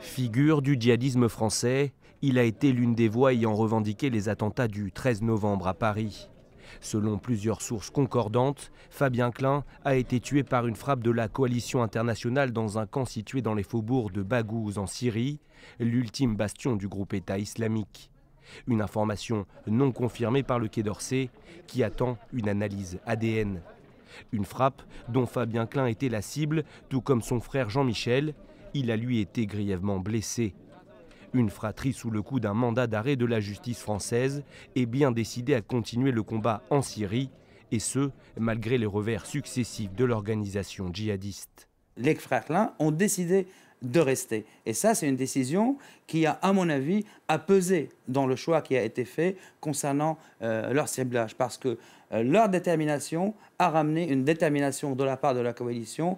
Figure du djihadisme français, il a été l'une des voix ayant revendiqué les attentats du 13 novembre à Paris. Selon plusieurs sources concordantes, Fabien Klein a été tué par une frappe de la coalition internationale dans un camp situé dans les faubourgs de Baghouz en Syrie, l'ultime bastion du groupe État islamique. Une information non confirmée par le Quai d'Orsay qui attend une analyse ADN. Une frappe dont Fabien Klein était la cible, tout comme son frère Jean-Michel, il a lui été grièvement blessé. Une fratrie sous le coup d'un mandat d'arrêt de la justice française est bien décidée à continuer le combat en Syrie, et ce, malgré les revers successifs de l'organisation djihadiste. Les frères ont décidé de rester. Et ça, c'est une décision qui a, à mon avis, à peser dans le choix qui a été fait concernant euh, leur ciblage, parce que euh, leur détermination a ramené une détermination de la part de la coalition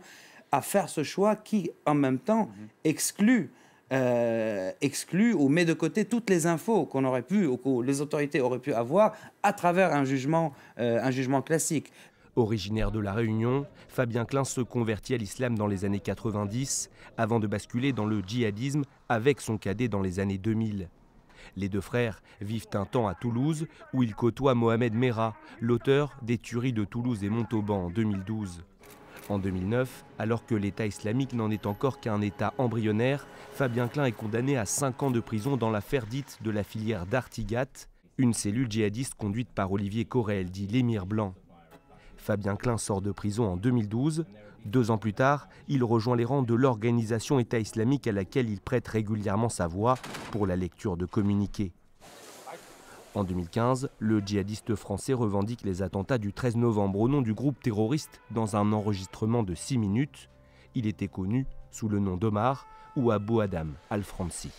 à faire ce choix qui, en même temps, mhm. exclut, euh, exclut ou met de côté toutes les infos qu'on aurait pu, que les autorités auraient pu avoir à travers un jugement, euh, un jugement classique. Originaire de La Réunion, Fabien Klein se convertit à l'islam dans les années 90 avant de basculer dans le djihadisme avec son cadet dans les années 2000. Les deux frères vivent un temps à Toulouse où ils côtoient Mohamed Merah, l'auteur des tueries de Toulouse et Montauban en 2012 en 2009, alors que l'État islamique n'en est encore qu'un État embryonnaire, Fabien Klein est condamné à 5 ans de prison dans l'affaire dite de la filière d'Artigat, une cellule djihadiste conduite par Olivier Corel, dit l'émir blanc. Fabien Klein sort de prison en 2012. Deux ans plus tard, il rejoint les rangs de l'organisation État islamique à laquelle il prête régulièrement sa voix pour la lecture de communiqués. En 2015, le djihadiste français revendique les attentats du 13 novembre au nom du groupe terroriste dans un enregistrement de 6 minutes. Il était connu sous le nom d'Omar ou Abou Adam al-Fransi.